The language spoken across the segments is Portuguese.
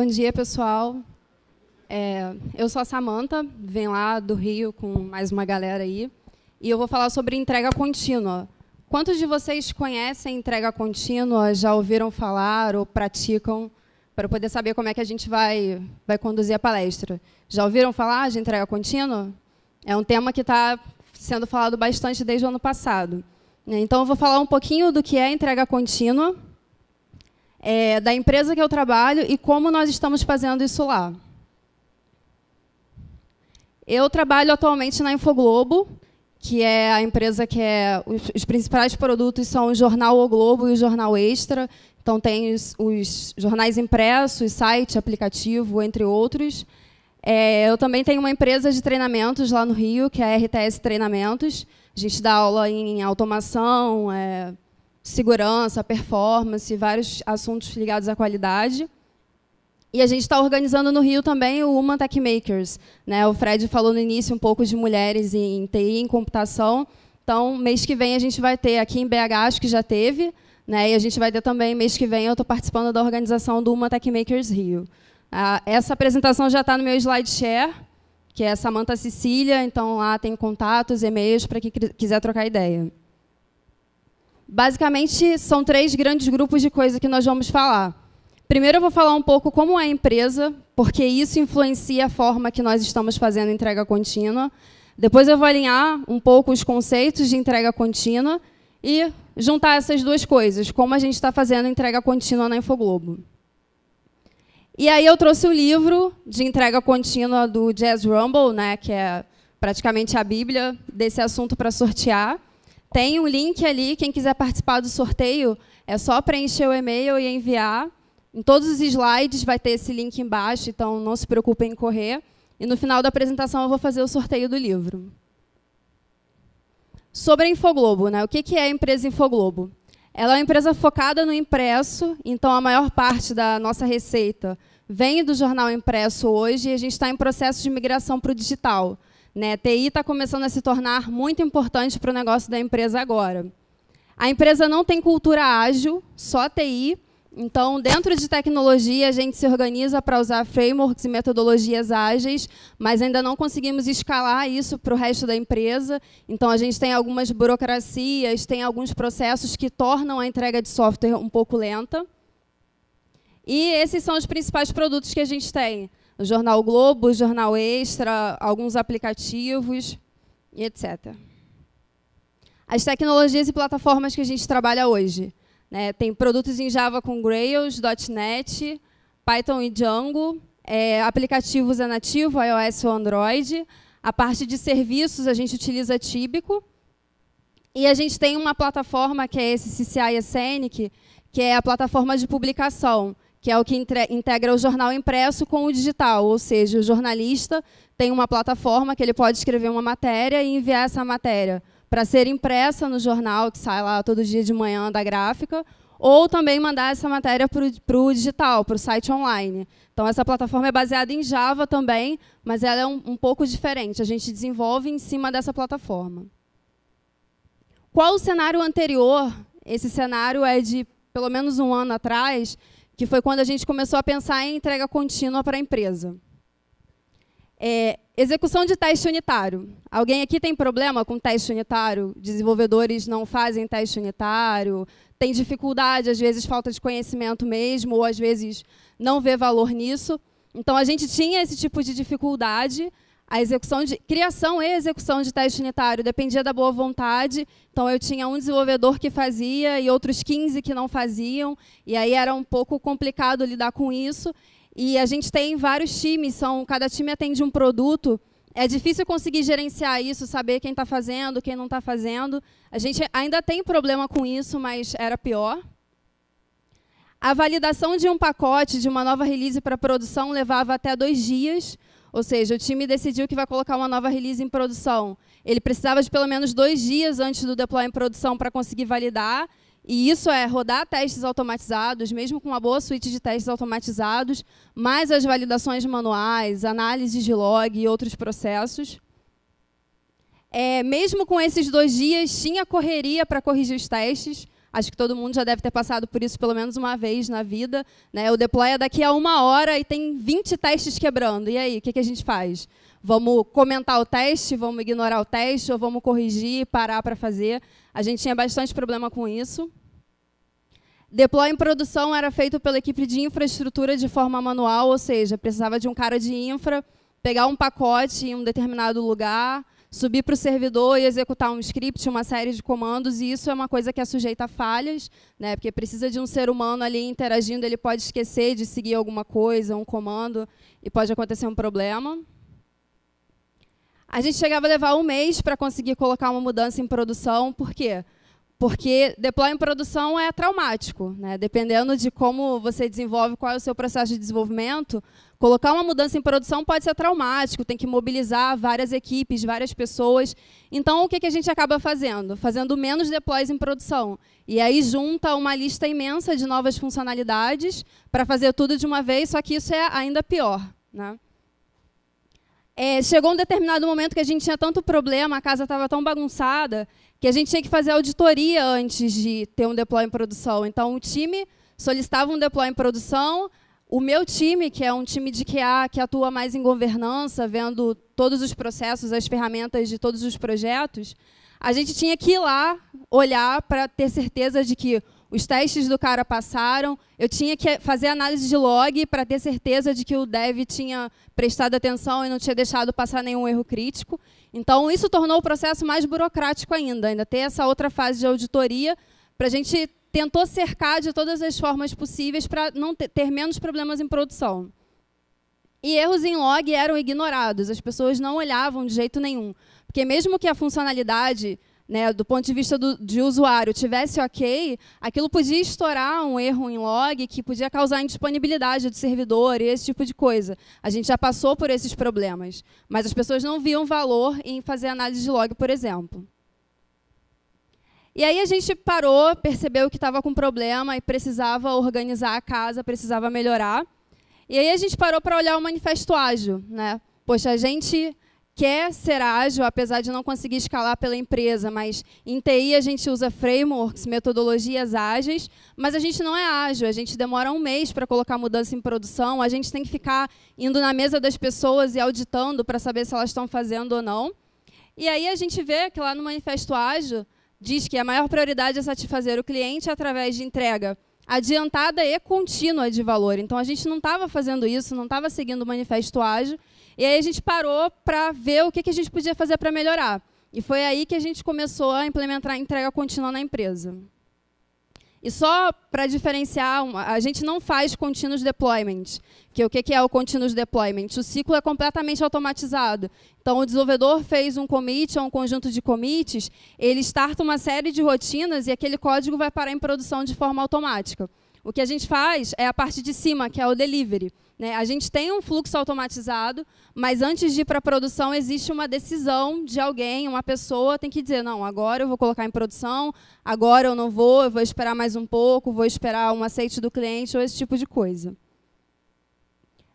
Bom dia, pessoal. É, eu sou a Samanta, vem lá do Rio com mais uma galera aí, e eu vou falar sobre entrega contínua. Quantos de vocês conhecem entrega contínua, já ouviram falar ou praticam, para poder saber como é que a gente vai, vai conduzir a palestra? Já ouviram falar de entrega contínua? É um tema que está sendo falado bastante desde o ano passado. Né? Então, eu vou falar um pouquinho do que é entrega contínua, é, da empresa que eu trabalho e como nós estamos fazendo isso lá. Eu trabalho atualmente na Infoglobo, que é a empresa que é os, os, principais produtos são o jornal O Globo e o jornal Extra. Então tem os, os jornais impressos, site, aplicativo, entre outros. É, eu também tenho uma empresa de treinamentos lá no Rio, que é a RTS Treinamentos. A gente dá aula em automação, é, segurança, performance, vários assuntos ligados à qualidade. E a gente está organizando no Rio também o Human Tech Makers. Né? O Fred falou no início um pouco de mulheres em TI, em computação. Então, mês que vem a gente vai ter aqui em BH, acho que já teve, né? e a gente vai ter também, mês que vem, eu estou participando da organização do Human Tech Makers Rio. Ah, essa apresentação já está no meu SlideShare, que é Samanta Cecília, então lá tem contatos, e-mails para quem quiser trocar ideia. Basicamente, são três grandes grupos de coisa que nós vamos falar. Primeiro, eu vou falar um pouco como é a empresa, porque isso influencia a forma que nós estamos fazendo entrega contínua. Depois, eu vou alinhar um pouco os conceitos de entrega contínua e juntar essas duas coisas, como a gente está fazendo entrega contínua na Infoglobo. E aí eu trouxe o livro de entrega contínua do Jazz Rumble, né, que é praticamente a bíblia desse assunto para sortear. Tem um link ali, quem quiser participar do sorteio, é só preencher o e-mail e enviar. Em todos os slides vai ter esse link embaixo, então não se preocupem em correr. E no final da apresentação eu vou fazer o sorteio do livro. Sobre a Infoglobo, né? o que é a empresa Infoglobo? Ela é uma empresa focada no impresso, então a maior parte da nossa receita vem do jornal impresso hoje e a gente está em processo de migração para o digital. Né? TI está começando a se tornar muito importante para o negócio da empresa agora. A empresa não tem cultura ágil, só TI. Então, dentro de tecnologia, a gente se organiza para usar frameworks e metodologias ágeis, mas ainda não conseguimos escalar isso para o resto da empresa. Então, a gente tem algumas burocracias, tem alguns processos que tornam a entrega de software um pouco lenta. E esses são os principais produtos que a gente tem o Jornal Globo, o Jornal Extra, alguns aplicativos e etc. As tecnologias e plataformas que a gente trabalha hoje. Né? Tem produtos em Java com Grails, .NET, Python e Django, é, aplicativos é nativo, iOS ou Android. A parte de serviços, a gente utiliza Típico E a gente tem uma plataforma, que é esse CCI Scenic, que é a plataforma de publicação, que é o que integra o jornal impresso com o digital, ou seja, o jornalista tem uma plataforma que ele pode escrever uma matéria e enviar essa matéria para ser impressa no jornal, que sai lá todo dia de manhã da gráfica, ou também mandar essa matéria para o digital, para o site online. Então, essa plataforma é baseada em Java também, mas ela é um, um pouco diferente. A gente desenvolve em cima dessa plataforma. Qual o cenário anterior? Esse cenário é de pelo menos um ano atrás, que foi quando a gente começou a pensar em entrega contínua para a empresa. É, execução de teste unitário. Alguém aqui tem problema com teste unitário? Desenvolvedores não fazem teste unitário, tem dificuldade, às vezes falta de conhecimento mesmo, ou às vezes não vê valor nisso. Então, a gente tinha esse tipo de dificuldade a execução de criação e execução de teste unitário dependia da boa vontade. Então eu tinha um desenvolvedor que fazia e outros 15 que não faziam, e aí era um pouco complicado lidar com isso. E a gente tem vários times, são cada time atende um produto. É difícil conseguir gerenciar isso, saber quem está fazendo, quem não está fazendo. A gente ainda tem problema com isso, mas era pior. A validação de um pacote, de uma nova release para produção, levava até dois dias. Ou seja, o time decidiu que vai colocar uma nova release em produção. Ele precisava de pelo menos dois dias antes do deploy em produção para conseguir validar. E isso é rodar testes automatizados, mesmo com uma boa suíte de testes automatizados, mais as validações manuais, análises de log e outros processos. É, mesmo com esses dois dias, tinha correria para corrigir os testes. Acho que todo mundo já deve ter passado por isso pelo menos uma vez na vida. Né? O deploy é daqui a uma hora e tem 20 testes quebrando. E aí, o que, que a gente faz? Vamos comentar o teste, vamos ignorar o teste, ou vamos corrigir, parar para fazer? A gente tinha bastante problema com isso. Deploy em produção era feito pela equipe de infraestrutura de forma manual, ou seja, precisava de um cara de infra pegar um pacote em um determinado lugar, subir para o servidor e executar um script, uma série de comandos, e isso é uma coisa que é sujeita a falhas, né? porque precisa de um ser humano ali interagindo, ele pode esquecer de seguir alguma coisa, um comando, e pode acontecer um problema. A gente chegava a levar um mês para conseguir colocar uma mudança em produção, por quê? Porque porque deploy em produção é traumático, né? dependendo de como você desenvolve, qual é o seu processo de desenvolvimento. Colocar uma mudança em produção pode ser traumático, tem que mobilizar várias equipes, várias pessoas. Então, o que, a gente acaba fazendo? Fazendo menos deploys em produção. E aí junta uma lista imensa de novas funcionalidades para fazer tudo de uma vez, só que isso é ainda pior. Né? É, chegou um determinado momento que a gente tinha tanto problema, a casa estava tão bagunçada, que a gente tinha que fazer auditoria antes de ter um deploy em produção. Então, o time solicitava um deploy em produção, o meu time, que é um time de QA que atua mais em governança, vendo todos os processos, as ferramentas de todos os projetos, a gente tinha que ir lá olhar para ter certeza de que os testes do cara passaram, eu tinha que fazer análise de log para ter certeza de que o dev tinha prestado atenção e não tinha deixado passar nenhum erro crítico. Então, isso tornou o processo mais burocrático ainda. Ainda tem essa outra fase de auditoria para a gente tentou cercar de todas as formas possíveis para não ter, ter menos problemas em produção. E erros em log eram ignorados, as pessoas não olhavam de jeito nenhum. Porque mesmo que a funcionalidade né, do ponto de vista do, de usuário, tivesse ok, aquilo podia estourar um erro em log que podia causar indisponibilidade do servidor e esse tipo de coisa. A gente já passou por esses problemas, mas as pessoas não viam valor em fazer análise de log, por exemplo. E aí a gente parou, percebeu que estava com problema e precisava organizar a casa, precisava melhorar. E aí a gente parou para olhar o manifesto ágil, né? Poxa, a gente quer ser ágil, apesar de não conseguir escalar pela empresa, mas em TI a gente usa frameworks, metodologias ágeis, mas a gente não é ágil, a gente demora um mês para colocar mudança em produção, a gente tem que ficar indo na mesa das pessoas e auditando para saber se elas estão fazendo ou não. E aí a gente vê que lá no Manifesto Ágil diz que a maior prioridade é satisfazer o cliente através de entrega adiantada e contínua de valor. Então a gente não estava fazendo isso, não estava seguindo o Manifesto Ágil, e aí a gente parou para ver o que, que a gente podia fazer para melhorar. E foi aí que a gente começou a implementar a entrega contínua na empresa. E só para diferenciar, a gente não faz continuous deployment. Que o que é o continuous deployment? O ciclo é completamente automatizado. Então, o desenvolvedor fez um commit ou um conjunto de commits, ele starta uma série de rotinas e aquele código vai parar em produção de forma automática. O que a gente faz é a parte de cima, que é o delivery. Né? A gente tem um fluxo automatizado, mas antes de ir para a produção, existe uma decisão de alguém, uma pessoa tem que dizer: não, agora eu vou colocar em produção, agora eu não vou, eu vou esperar mais um pouco, vou esperar um aceite do cliente ou esse tipo de coisa.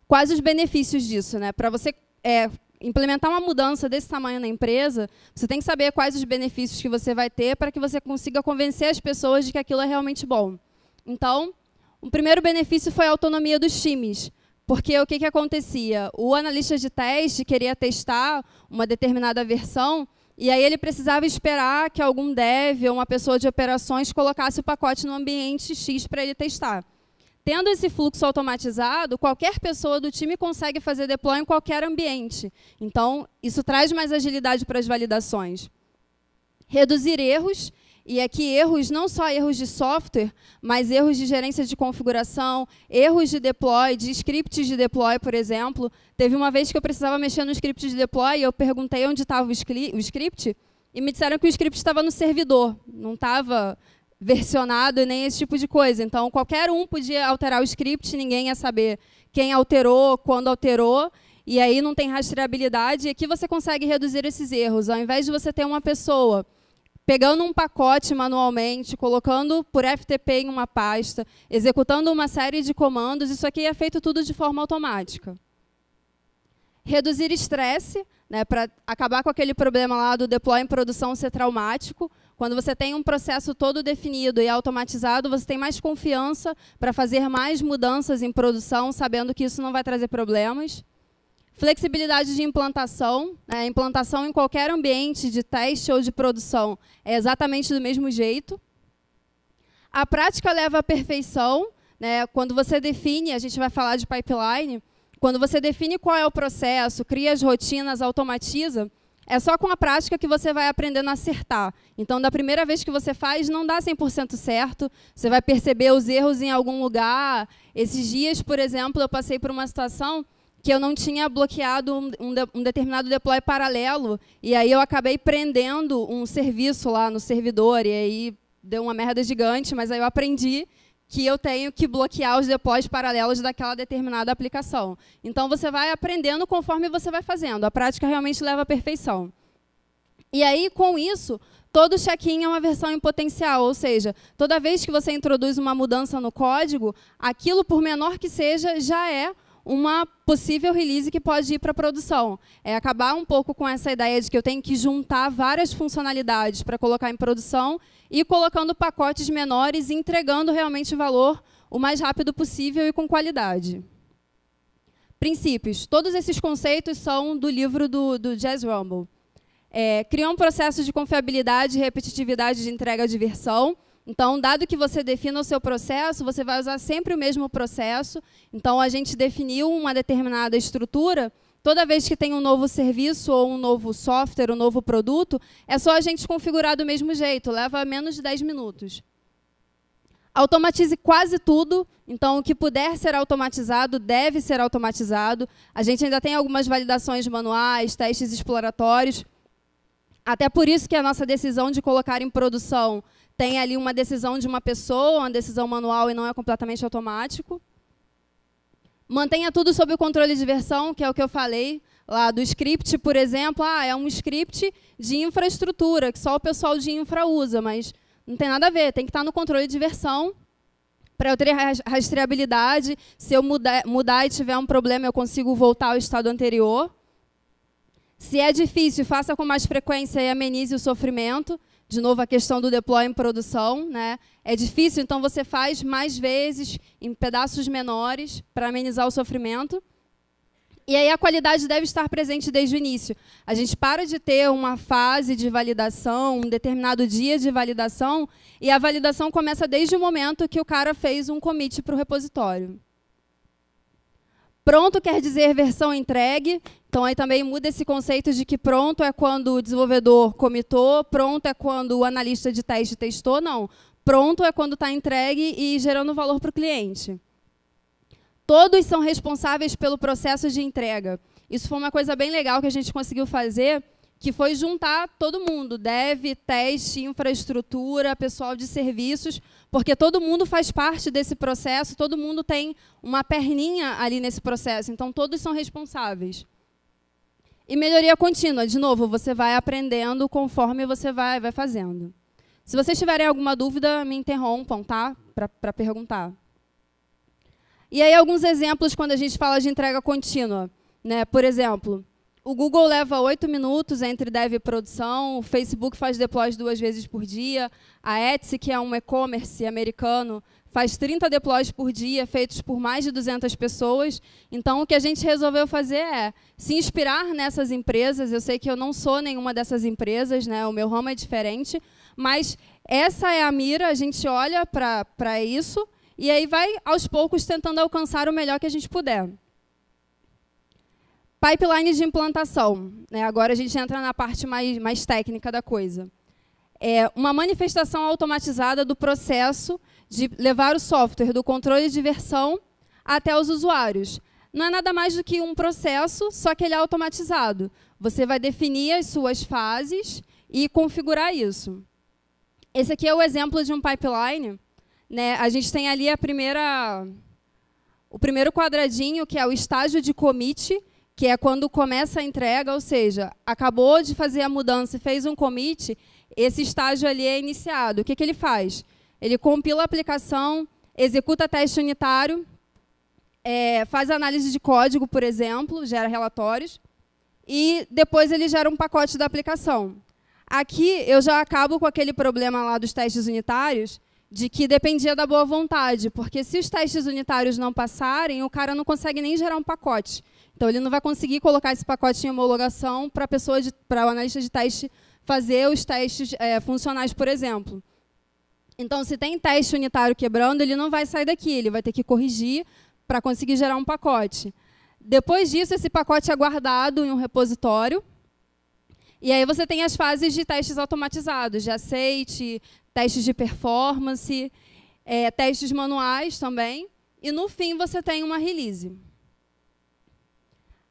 Quais os benefícios disso? Né? Para você é, implementar uma mudança desse tamanho na empresa, você tem que saber quais os benefícios que você vai ter para que você consiga convencer as pessoas de que aquilo é realmente bom. Então, o primeiro benefício foi a autonomia dos times. Porque o que, que acontecia? O analista de teste queria testar uma determinada versão e aí ele precisava esperar que algum dev ou uma pessoa de operações colocasse o pacote no ambiente X para ele testar. Tendo esse fluxo automatizado, qualquer pessoa do time consegue fazer deploy em qualquer ambiente. Então, isso traz mais agilidade para as validações. Reduzir erros e aqui é erros, não só erros de software, mas erros de gerência de configuração, erros de deploy, de scripts de deploy, por exemplo. Teve uma vez que eu precisava mexer no script de deploy e eu perguntei onde estava o script e me disseram que o script estava no servidor, não estava versionado nem esse tipo de coisa. Então, qualquer um podia alterar o script, ninguém ia saber quem alterou, quando alterou, e aí não tem rastreabilidade. E aqui você consegue reduzir esses erros. Ao invés de você ter uma pessoa pegando um pacote manualmente, colocando por FTP em uma pasta, executando uma série de comandos, isso aqui é feito tudo de forma automática. Reduzir estresse, né, para acabar com aquele problema lá do deploy em produção ser traumático. Quando você tem um processo todo definido e automatizado, você tem mais confiança para fazer mais mudanças em produção, sabendo que isso não vai trazer problemas. Flexibilidade de implantação. A né? implantação em qualquer ambiente de teste ou de produção é exatamente do mesmo jeito. A prática leva à perfeição. Né? Quando você define, a gente vai falar de pipeline, quando você define qual é o processo, cria as rotinas, automatiza, é só com a prática que você vai aprendendo a acertar. Então, da primeira vez que você faz, não dá 100% certo. Você vai perceber os erros em algum lugar. Esses dias, por exemplo, eu passei por uma situação que eu não tinha bloqueado um, um, de, um, determinado deploy paralelo, e aí eu acabei prendendo um serviço lá no servidor, e aí deu uma merda gigante, mas aí eu aprendi que eu tenho que bloquear os deploys paralelos daquela determinada aplicação. Então, você vai aprendendo conforme você vai fazendo. A prática realmente leva à perfeição. E aí, com isso, todo check-in é uma versão em potencial, ou seja, toda vez que você introduz uma mudança no código, aquilo, por menor que seja, já é uma possível release que pode ir para produção. É acabar um pouco com essa ideia de que eu tenho que juntar várias funcionalidades para colocar em produção e colocando pacotes menores, entregando realmente valor o mais rápido possível e com qualidade. Princípios. Todos esses conceitos são do livro do, do Jazz Rumble. É, criar um processo de confiabilidade e repetitividade de entrega de versão então, dado que você defina o seu processo, você vai usar sempre o mesmo processo. Então, a gente definiu uma determinada estrutura. Toda vez que tem um novo serviço ou um novo software, um novo produto, é só a gente configurar do mesmo jeito. Leva menos de 10 minutos. Automatize quase tudo. Então, o que puder ser automatizado, deve ser automatizado. A gente ainda tem algumas validações manuais, testes exploratórios. Até por isso que é a nossa decisão de colocar em produção tem ali uma decisão de uma pessoa, uma decisão manual e não é completamente automático. Mantenha tudo sob o controle de versão, que é o que eu falei lá do script, por exemplo. Ah, é um script de infraestrutura, que só o pessoal de infra usa, mas não tem nada a ver, tem que estar no controle de versão para eu ter rastreabilidade. Se eu mudar, mudar e tiver um problema, eu consigo voltar ao estado anterior. Se é difícil, faça com mais frequência e amenize o sofrimento de novo a questão do deploy em produção, né? É difícil, então você faz mais vezes em pedaços menores para amenizar o sofrimento. E aí a qualidade deve estar presente desde o início. A gente para de ter uma fase de validação, um determinado dia de validação, e a validação começa desde o momento que o cara fez um commit para o repositório. Pronto quer dizer versão entregue, então aí também muda esse conceito de que pronto é quando o desenvolvedor comitou, pronto é quando o analista de teste testou, não. Pronto é quando está entregue e gerando valor para o cliente. Todos são responsáveis pelo processo de entrega. Isso foi uma coisa bem legal que a gente conseguiu fazer que foi juntar todo mundo, dev, teste, infraestrutura, pessoal de serviços, porque todo mundo faz parte desse processo, todo mundo tem uma perninha ali nesse processo, então todos são responsáveis. E melhoria contínua, de novo, você vai aprendendo conforme você vai, vai fazendo. Se vocês tiverem alguma dúvida, me interrompam, tá? Para perguntar. E aí alguns exemplos quando a gente fala de entrega contínua, né? Por exemplo, o Google leva oito minutos entre dev e produção, o Facebook faz deploys duas vezes por dia, a Etsy, que é um e-commerce americano, faz 30 deploys por dia, feitos por mais de 200 pessoas. Então, o que a gente resolveu fazer é se inspirar nessas empresas. Eu sei que eu não sou nenhuma dessas empresas, né? o meu ramo é diferente, mas essa é a mira, a gente olha para isso e aí vai, aos poucos, tentando alcançar o melhor que a gente puder. Pipeline de implantação. Né? Agora a gente entra na parte mais, mais técnica da coisa. É uma manifestação automatizada do processo de levar o software do controle de versão até os usuários. Não é nada mais do que um processo, só que ele é automatizado. Você vai definir as suas fases e configurar isso. Esse aqui é o exemplo de um pipeline. Né? A gente tem ali a primeira, o primeiro quadradinho, que é o estágio de commit, que é quando começa a entrega, ou seja, acabou de fazer a mudança e fez um commit, esse estágio ali é iniciado. O que, que ele faz? Ele compila a aplicação, executa teste unitário, é, faz análise de código, por exemplo, gera relatórios, e depois ele gera um pacote da aplicação. Aqui eu já acabo com aquele problema lá dos testes unitários, de que dependia da boa vontade, porque se os testes unitários não passarem, o cara não consegue nem gerar um pacote. Então, ele não vai conseguir colocar esse pacote em homologação para pessoa para o analista de teste fazer os testes é, funcionais, por exemplo. Então, se tem teste unitário quebrando, ele não vai sair daqui, ele vai ter que corrigir para conseguir gerar um pacote. Depois disso, esse pacote é guardado em um repositório. E aí você tem as fases de testes automatizados, de aceite, testes de performance, é, testes manuais também. E no fim você tem uma release.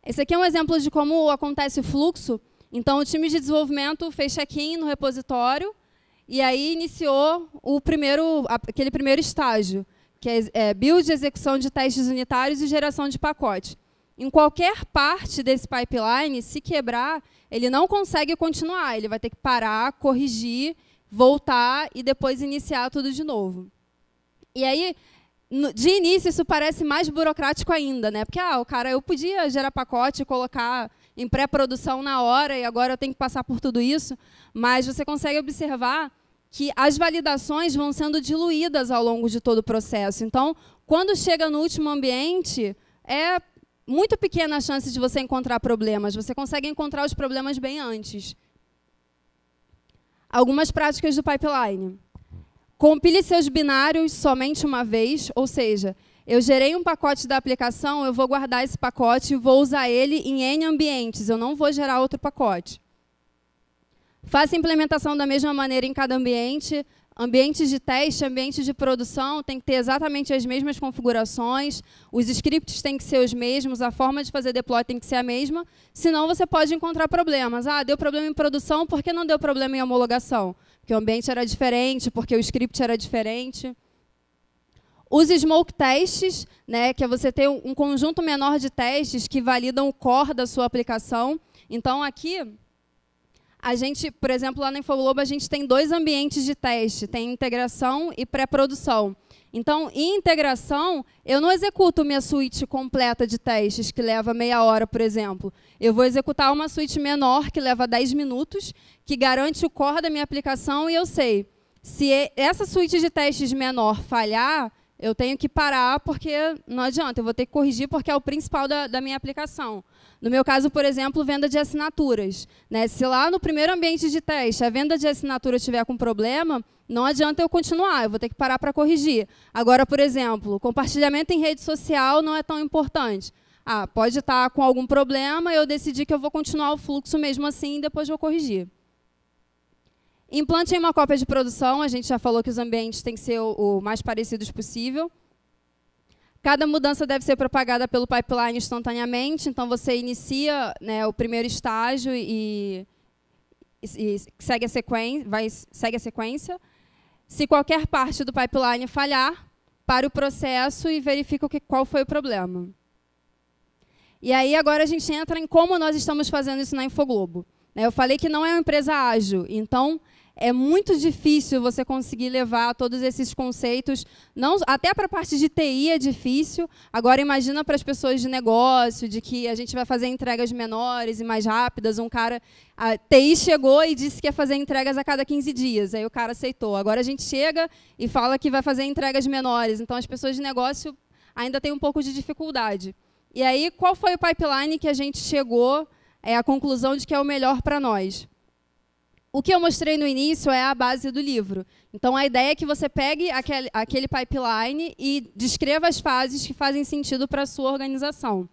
Esse aqui é um exemplo de como acontece o fluxo. Então, o time de desenvolvimento fez check-in no repositório e aí iniciou o primeiro, aquele primeiro estágio, que é, é build, execução de testes unitários e geração de pacote. Em qualquer parte desse pipeline, se quebrar, ele não consegue continuar, ele vai ter que parar, corrigir, voltar e depois iniciar tudo de novo. E aí, de início isso parece mais burocrático ainda, né? Porque ah, o cara, eu podia gerar pacote e colocar em pré-produção na hora e agora eu tenho que passar por tudo isso, mas você consegue observar que as validações vão sendo diluídas ao longo de todo o processo. Então, quando chega no último ambiente, é muito pequena a chance de você encontrar problemas. Você consegue encontrar os problemas bem antes. Algumas práticas do pipeline. Compile seus binários somente uma vez, ou seja, eu gerei um pacote da aplicação, eu vou guardar esse pacote e vou usar ele em N ambientes, eu não vou gerar outro pacote. Faça a implementação da mesma maneira em cada ambiente, ambientes de teste, ambientes de produção, tem que ter exatamente as mesmas configurações, os scripts têm que ser os mesmos, a forma de fazer deploy tem que ser a mesma, senão você pode encontrar problemas. Ah, deu problema em produção, por que não deu problema em homologação? que o ambiente era diferente, porque o script era diferente. Os smoke tests, né, que é você ter um conjunto menor de testes que validam o core da sua aplicação. Então, aqui, a gente, por exemplo, lá na Infoglobo, a gente tem dois ambientes de teste, tem integração e pré-produção. Então, em integração, eu não executo minha suíte completa de testes, que leva meia hora, por exemplo. Eu vou executar uma suíte menor, que leva 10 minutos, que garante o core da minha aplicação, e eu sei, se essa suíte de testes menor falhar, eu tenho que parar porque não adianta, eu vou ter que corrigir porque é o principal da, da minha aplicação. No meu caso, por exemplo, venda de assinaturas. Né? Se lá no primeiro ambiente de teste a venda de assinatura estiver com problema, não adianta eu continuar, eu vou ter que parar para corrigir. Agora, por exemplo, compartilhamento em rede social não é tão importante. Ah, pode estar tá com algum problema, eu decidi que eu vou continuar o fluxo mesmo assim e depois vou corrigir. Implante em uma cópia de produção, a gente já falou que os ambientes têm que ser o, mais parecidos possível. Cada mudança deve ser propagada pelo pipeline instantaneamente, então você inicia né, o primeiro estágio e, e segue, a sequência, vai, segue a sequência. Se qualquer parte do pipeline falhar, para o processo e verifica que, qual foi o problema. E aí agora a gente entra em como nós estamos fazendo isso na Infoglobo. Eu falei que não é uma empresa ágil, então é muito difícil você conseguir levar todos esses conceitos, não até para a parte de TI é difícil. Agora imagina para as pessoas de negócio, de que a gente vai fazer entregas menores e mais rápidas. Um cara, a TI chegou e disse que ia fazer entregas a cada 15 dias. Aí o cara aceitou. Agora a gente chega e fala que vai fazer entregas menores. Então as pessoas de negócio ainda têm um pouco de dificuldade. E aí qual foi o pipeline que a gente chegou é, à conclusão de que é o melhor para nós? O que eu mostrei no início é a base do livro. Então, a ideia é que você pegue aquele, aquele pipeline e descreva as fases que fazem sentido para a sua organização.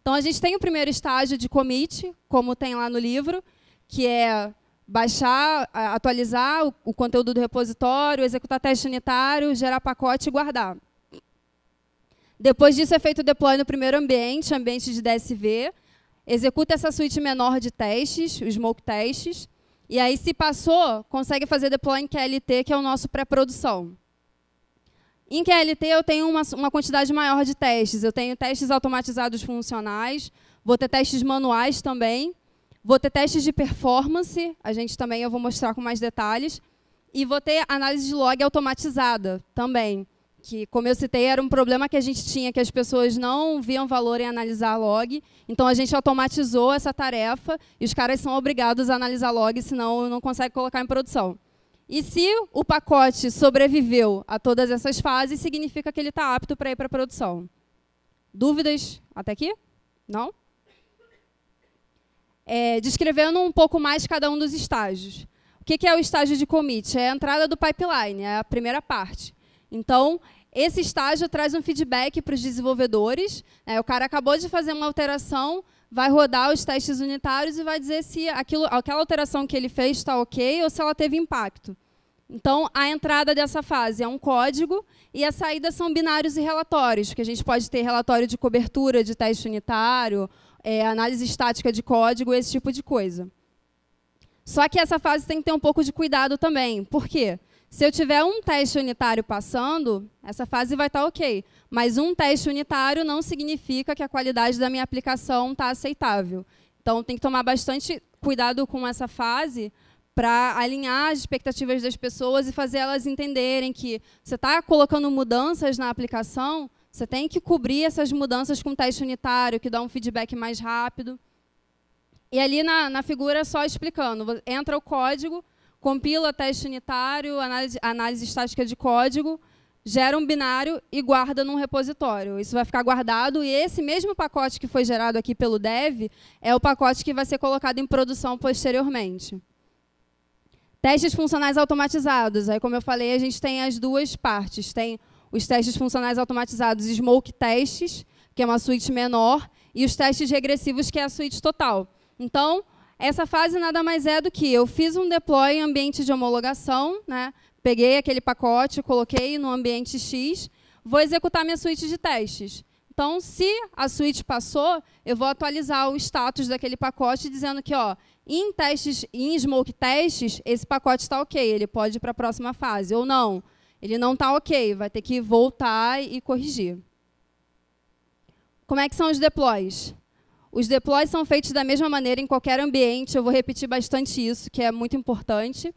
Então, a gente tem o primeiro estágio de commit, como tem lá no livro, que é baixar, atualizar o, o conteúdo do repositório, executar teste unitário, gerar pacote e guardar. Depois disso, é feito o deploy no primeiro ambiente, ambiente de DSV. Executa essa suíte menor de testes, os smoke testes. E aí, se passou, consegue fazer deploy em QLT, que é o nosso pré-produção. Em QLT, eu tenho uma, uma quantidade maior de testes. Eu tenho testes automatizados funcionais, vou ter testes manuais também, vou ter testes de performance, a gente também eu vou mostrar com mais detalhes, e vou ter análise de log automatizada também que, como eu citei, era um problema que a gente tinha, que as pessoas não viam valor em analisar log. Então, a gente automatizou essa tarefa e os caras são obrigados a analisar log, senão não consegue colocar em produção. E se o pacote sobreviveu a todas essas fases, significa que ele está apto para ir para a produção. Dúvidas até aqui? Não? É, descrevendo um pouco mais cada um dos estágios. O que é o estágio de commit? É a entrada do pipeline, é a primeira parte. Então, esse estágio traz um feedback para os desenvolvedores. Né? O cara acabou de fazer uma alteração, vai rodar os testes unitários e vai dizer se aquilo, aquela alteração que ele fez está ok ou se ela teve impacto. Então, a entrada dessa fase é um código e a saída são binários e relatórios, que a gente pode ter relatório de cobertura de teste unitário, é, análise estática de código, esse tipo de coisa. Só que essa fase tem que ter um pouco de cuidado também. Por quê? Se eu tiver um teste unitário passando, essa fase vai estar tá ok. Mas um teste unitário não significa que a qualidade da minha aplicação está aceitável. Então, tem que tomar bastante cuidado com essa fase para alinhar as expectativas das pessoas e fazer elas entenderem que você está colocando mudanças na aplicação, você tem que cobrir essas mudanças com teste unitário, que dá um feedback mais rápido. E ali na, na figura, só explicando, entra o código, compila teste unitário, análise, análise estática de código, gera um binário e guarda num repositório. Isso vai ficar guardado e esse mesmo pacote que foi gerado aqui pelo dev é o pacote que vai ser colocado em produção posteriormente. Testes funcionais automatizados. Aí, como eu falei, a gente tem as duas partes. Tem os testes funcionais automatizados, smoke tests, que é uma suite menor, e os testes regressivos, que é a suite total. Então, essa fase nada mais é do que eu fiz um deploy em ambiente de homologação, né? peguei aquele pacote, coloquei no ambiente X, vou executar minha suíte de testes. Então, se a suíte passou, eu vou atualizar o status daquele pacote dizendo que, ó, em testes, em smoke testes, esse pacote está ok, ele pode ir para a próxima fase, ou não. Ele não está ok, vai ter que voltar e corrigir. Como é que são os deploys? Os deploys são feitos da mesma maneira em qualquer ambiente, eu vou repetir bastante isso, que é muito importante.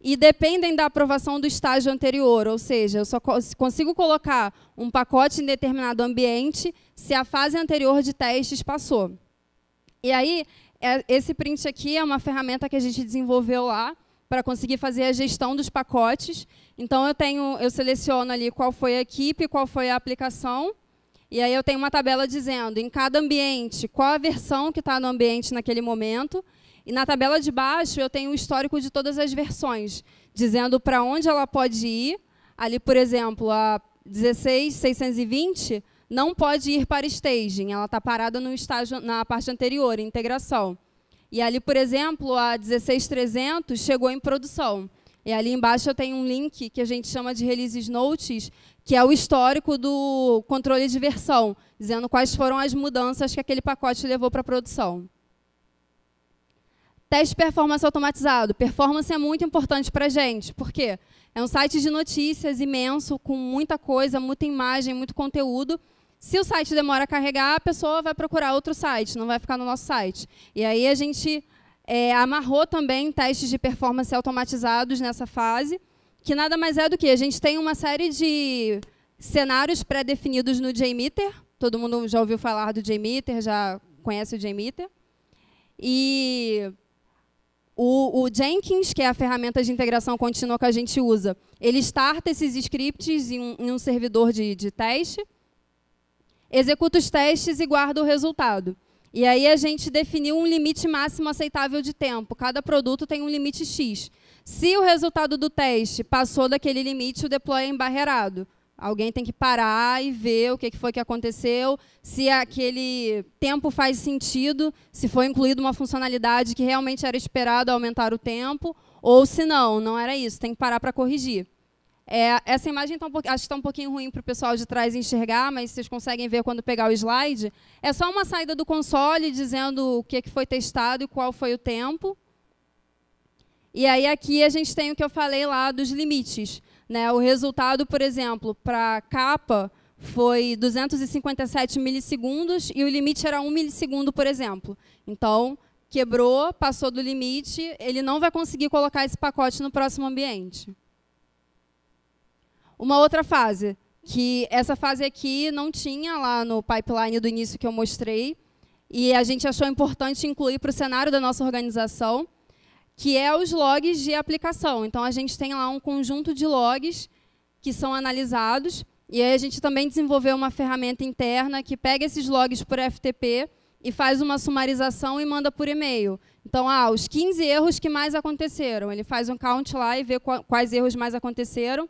E dependem da aprovação do estágio anterior, ou seja, eu só consigo colocar um pacote em determinado ambiente se a fase anterior de testes passou. E aí, é, esse print aqui é uma ferramenta que a gente desenvolveu lá para conseguir fazer a gestão dos pacotes. Então, eu, tenho, eu seleciono ali qual foi a equipe, qual foi a aplicação, e aí eu tenho uma tabela dizendo em cada ambiente qual a versão que está no ambiente naquele momento. E na tabela de baixo eu tenho o histórico de todas as versões, dizendo para onde ela pode ir. Ali, por exemplo, a 16620 não pode ir para staging, ela está parada no estágio na parte anterior, integração. E ali, por exemplo, a 16300 chegou em produção. E ali embaixo eu tenho um link que a gente chama de releases notes, que é o histórico do controle de versão, dizendo quais foram as mudanças que aquele pacote levou para a produção. Teste de performance automatizado. Performance é muito importante para a gente. Por quê? É um site de notícias imenso, com muita coisa, muita imagem, muito conteúdo. Se o site demora a carregar, a pessoa vai procurar outro site, não vai ficar no nosso site. E aí a gente é, amarrou também testes de performance automatizados nessa fase que nada mais é do que a gente tem uma série de cenários pré-definidos no JMeter. Todo mundo já ouviu falar do JMeter, já conhece o JMeter. E o, o, Jenkins, que é a ferramenta de integração contínua que a gente usa, ele starta esses scripts em um, em um servidor de, de, teste, executa os testes e guarda o resultado. E aí a gente definiu um limite máximo aceitável de tempo. Cada produto tem um limite X. Se o resultado do teste passou daquele limite, o deploy é embarreirado. Alguém tem que parar e ver o que foi que aconteceu, se aquele tempo faz sentido, se foi incluída uma funcionalidade que realmente era esperado aumentar o tempo, ou se não, não era isso, tem que parar para corrigir. É, essa imagem tá um acho que está um pouquinho ruim para o pessoal de trás enxergar, mas vocês conseguem ver quando pegar o slide. É só uma saída do console dizendo o que, que foi testado e qual foi o tempo. E aí aqui a gente tem o que eu falei lá dos limites. Né? O resultado, por exemplo, para capa foi 257 milissegundos e o limite era 1 milissegundo, por exemplo. Então, quebrou, passou do limite, ele não vai conseguir colocar esse pacote no próximo ambiente. Uma outra fase, que essa fase aqui não tinha lá no pipeline do início que eu mostrei, e a gente achou importante incluir para o cenário da nossa organização, que é os logs de aplicação. Então, a gente tem lá um conjunto de logs que são analisados, e aí a gente também desenvolveu uma ferramenta interna que pega esses logs por FTP e faz uma sumarização e manda por e-mail. Então, ah, os 15 erros que mais aconteceram. Ele faz um count lá e vê quais erros mais aconteceram.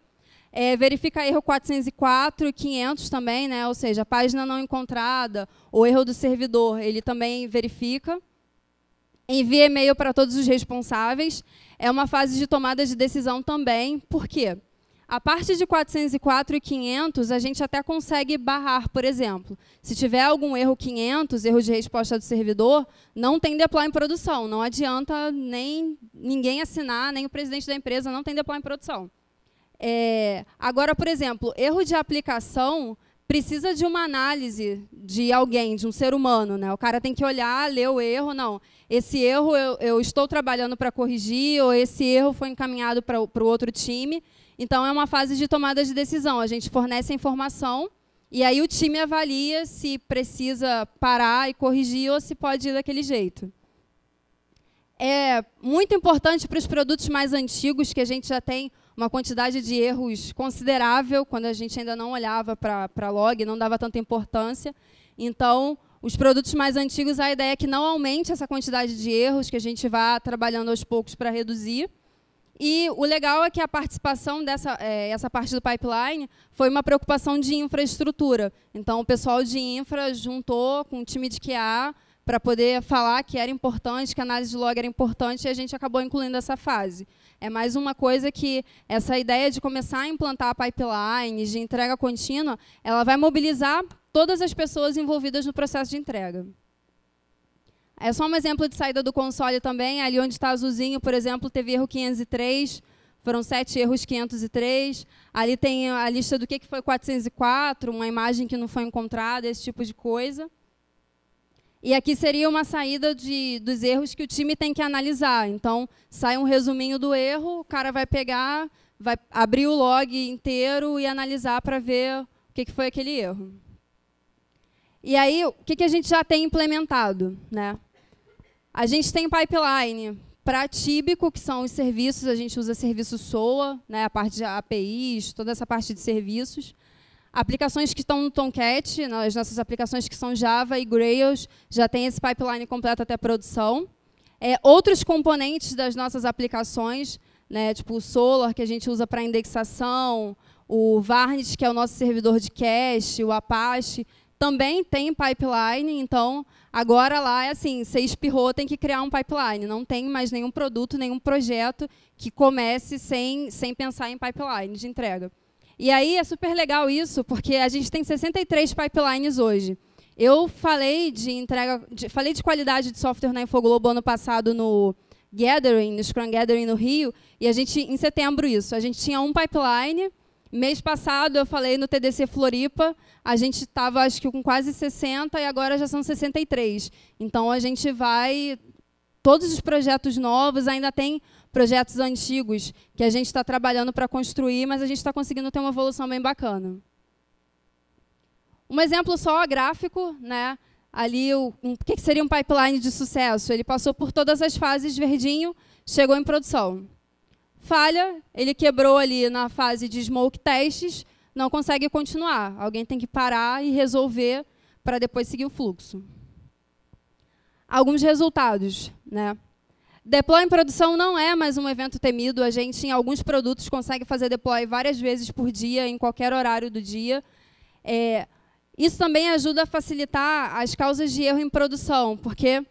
É, verifica erro 404 e 500 também, né? ou seja, página não encontrada, ou erro do servidor, ele também verifica envia e-mail para todos os responsáveis. É uma fase de tomada de decisão também. Por quê? A parte de 404 e 500, a gente até consegue barrar, por exemplo. Se tiver algum erro 500, erro de resposta do servidor, não tem deploy em produção. Não adianta nem ninguém assinar, nem o presidente da empresa, não tem deploy em produção. É, agora, por exemplo, erro de aplicação, precisa de uma análise de alguém, de um ser humano. Né? O cara tem que olhar, ler o erro. Não, esse erro eu, eu estou trabalhando para corrigir, ou esse erro foi encaminhado para o outro time. Então, é uma fase de tomada de decisão. A gente fornece a informação e aí o time avalia se precisa parar e corrigir ou se pode ir daquele jeito. É muito importante para os produtos mais antigos, que a gente já tem uma quantidade de erros considerável, quando a gente ainda não olhava para log, não dava tanta importância. Então, os produtos mais antigos, a ideia é que não aumente essa quantidade de erros, que a gente vá trabalhando aos poucos para reduzir. E o legal é que a participação dessa é, essa parte do pipeline foi uma preocupação de infraestrutura. Então, o pessoal de infra juntou com o time de QA, para poder falar que era importante, que a análise de log era importante, e a gente acabou incluindo essa fase. É mais uma coisa que essa ideia de começar a implantar pipelines de entrega contínua, ela vai mobilizar todas as pessoas envolvidas no processo de entrega. É só um exemplo de saída do console também, ali onde está azulzinho, por exemplo, teve erro 503, foram sete erros 503. Ali tem a lista do que foi 404, uma imagem que não foi encontrada, esse tipo de coisa. E aqui seria uma saída de, dos erros que o time tem que analisar. Então, sai um resuminho do erro, o cara vai pegar, vai abrir o log inteiro e analisar para ver o que, que foi aquele erro. E aí, o que, que a gente já tem implementado? Né? A gente tem pipeline para Tíbico, que são os serviços, a gente usa serviço SOA, né, a parte de APIs, toda essa parte de serviços. Aplicações que estão no Tomcat, as nossas aplicações que são Java e Grails, já tem esse pipeline completo até produção. É, outros componentes das nossas aplicações, né, tipo o Solar, que a gente usa para indexação, o Varnish, que é o nosso servidor de cache, o Apache, também tem pipeline, então agora lá é assim, você espirrou, tem que criar um pipeline. Não tem mais nenhum produto, nenhum projeto que comece sem, sem pensar em pipeline de entrega. E aí é super legal isso, porque a gente tem 63 pipelines hoje. Eu falei de entrega, de, falei de qualidade de software na Infoglobo ano passado no Gathering, no Scrum Gathering no Rio, e a gente em setembro isso. A gente tinha um pipeline. Mês passado eu falei no TDC Floripa, a gente estava acho que com quase 60 e agora já são 63. Então a gente vai todos os projetos novos ainda tem projetos antigos que a gente está trabalhando para construir, mas a gente está conseguindo ter uma evolução bem bacana. Um exemplo só gráfico, né? Ali o, um, o que seria um pipeline de sucesso? Ele passou por todas as fases verdinho, chegou em produção. Falha, ele quebrou ali na fase de smoke tests, não consegue continuar. Alguém tem que parar e resolver para depois seguir o fluxo. Alguns resultados, né? Deploy em produção não é mais um evento temido. A gente, em alguns produtos, consegue fazer deploy várias vezes por dia, em qualquer horário do dia. É, isso também ajuda a facilitar as causas de erro em produção, porque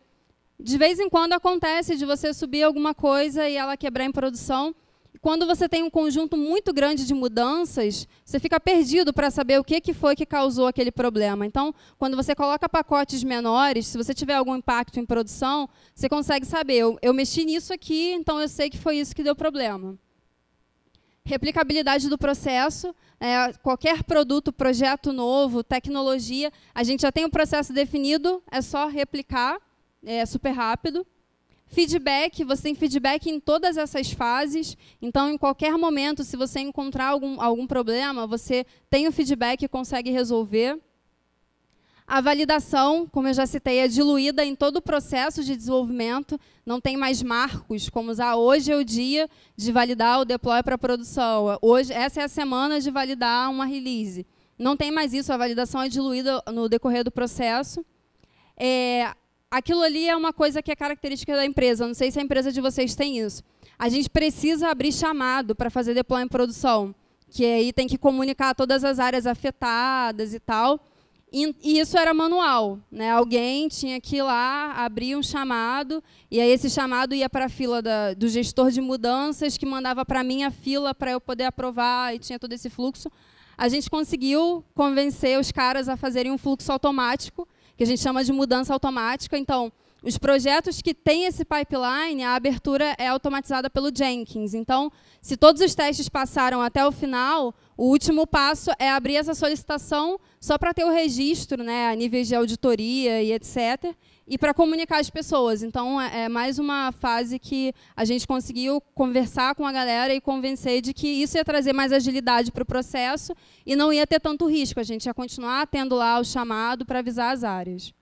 de vez em quando acontece de você subir alguma coisa e ela quebrar em produção. Quando você tem um conjunto muito grande de mudanças, você fica perdido para saber o que, que foi que causou aquele problema. Então, quando você coloca pacotes menores, se você tiver algum impacto em produção, você consegue saber, eu, eu mexi nisso aqui, então eu sei que foi isso que deu problema. Replicabilidade do processo, é, qualquer produto, projeto novo, tecnologia, a gente já tem o um processo definido, é só replicar, é super rápido. Feedback, você tem feedback em todas essas fases. Então, em qualquer momento, se você encontrar algum, algum problema, você tem o feedback e consegue resolver. A validação, como eu já citei, é diluída em todo o processo de desenvolvimento. Não tem mais marcos, como usar hoje é o dia de validar o deploy para a produção. Hoje, essa é a semana de validar uma release. Não tem mais isso, a validação é diluída no decorrer do processo. É, aquilo ali é uma coisa que é característica da empresa. Não sei se a empresa de vocês tem isso. A gente precisa abrir chamado para fazer deploy em produção, que aí tem que comunicar todas as áreas afetadas e tal. E, e isso era manual, né? Alguém tinha que ir lá abrir um chamado e aí esse chamado ia para a fila da, do gestor de mudanças que mandava para mim a fila para eu poder aprovar e tinha todo esse fluxo. A gente conseguiu convencer os caras a fazerem um fluxo automático que a gente chama de mudança automática. Então, os projetos que têm esse pipeline, a abertura é automatizada pelo Jenkins. Então, se todos os testes passaram até o final, o último passo é abrir essa solicitação só para ter o registro, né, a níveis de auditoria e etc e para comunicar as pessoas. Então, é, é mais uma fase que a gente conseguiu conversar com a galera e convencer de que isso ia trazer mais agilidade para o processo e não ia ter tanto risco. A gente ia continuar tendo lá o chamado para avisar as áreas.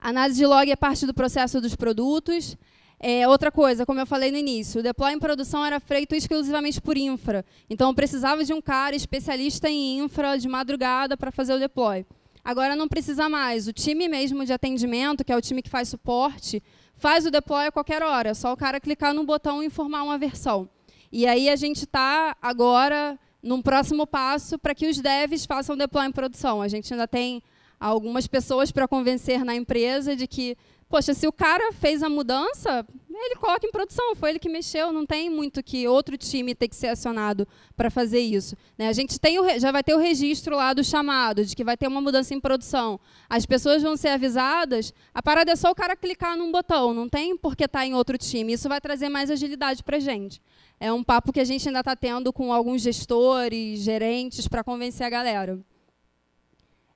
A análise de log é parte do processo dos produtos. É, outra coisa, como eu falei no início, o deploy em produção era feito exclusivamente por infra. Então, eu precisava de um cara especialista em infra de madrugada para fazer o deploy. Agora não precisa mais. O time mesmo de atendimento, que é o time que faz suporte, faz o deploy a qualquer hora. É só o cara clicar no botão e informar uma versão. E aí a gente está agora num próximo passo para que os devs façam deploy em produção. A gente ainda tem algumas pessoas para convencer na empresa de que Poxa, se o cara fez a mudança, ele coloca em produção, foi ele que mexeu, não tem muito que outro time ter que ser acionado para fazer isso. Né? A gente tem o, já vai ter o registro lá do chamado, de que vai ter uma mudança em produção. As pessoas vão ser avisadas, a parada é só o cara clicar num botão, não tem porque estar tá em outro time. Isso vai trazer mais agilidade para a gente. É um papo que a gente ainda está tendo com alguns gestores, gerentes, para convencer a galera.